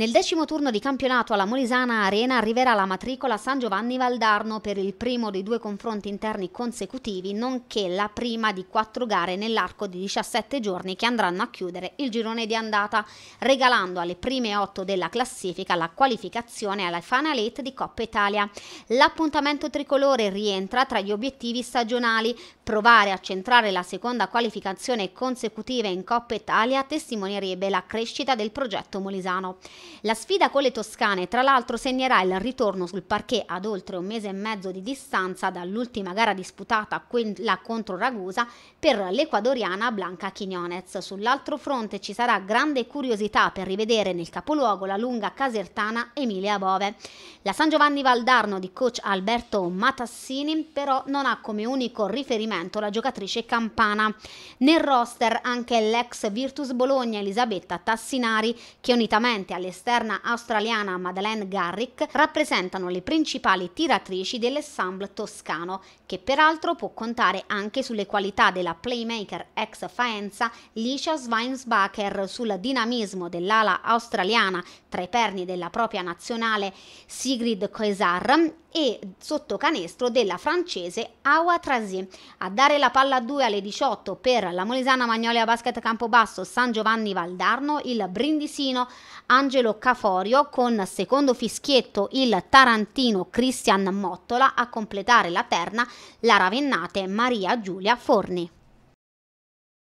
Nel decimo turno di campionato alla Molisana Arena arriverà la matricola San Giovanni Valdarno per il primo dei due confronti interni consecutivi, nonché la prima di quattro gare nell'arco di 17 giorni che andranno a chiudere il girone di andata, regalando alle prime otto della classifica la qualificazione alla Final 8 di Coppa Italia. L'appuntamento tricolore rientra tra gli obiettivi stagionali, provare a centrare la seconda qualificazione consecutiva in Coppa Italia testimonierebbe la crescita del progetto molisano. La sfida con le toscane, tra l'altro, segnerà il ritorno sul parquet ad oltre un mese e mezzo di distanza dall'ultima gara disputata, quella contro Ragusa, per l'equadoriana Blanca Quinones. Sull'altro fronte ci sarà grande curiosità per rivedere nel capoluogo la lunga casertana Emilia Bove. La San Giovanni Valdarno di coach Alberto Matassini però non ha come unico riferimento la giocatrice campana. Nel roster anche l'ex Virtus Bologna Elisabetta Tassinari che unitamente alle esterna australiana Madeleine Garrick rappresentano le principali tiratrici dell'ensemble toscano, che peraltro può contare anche sulle qualità della playmaker ex Faenza Licia Schweinsbacher, sul dinamismo dell'ala australiana tra i perni della propria nazionale Sigrid Coesar e sotto canestro della francese Awa Trasi. A dare la palla a 2 alle 18 per la Molisana Magnolia Basket Campobasso San Giovanni Valdarno, il brindisino Angelo Angelo Caforio con secondo fischietto il tarantino Cristian Mottola a completare la terna la ravennate Maria Giulia Forni.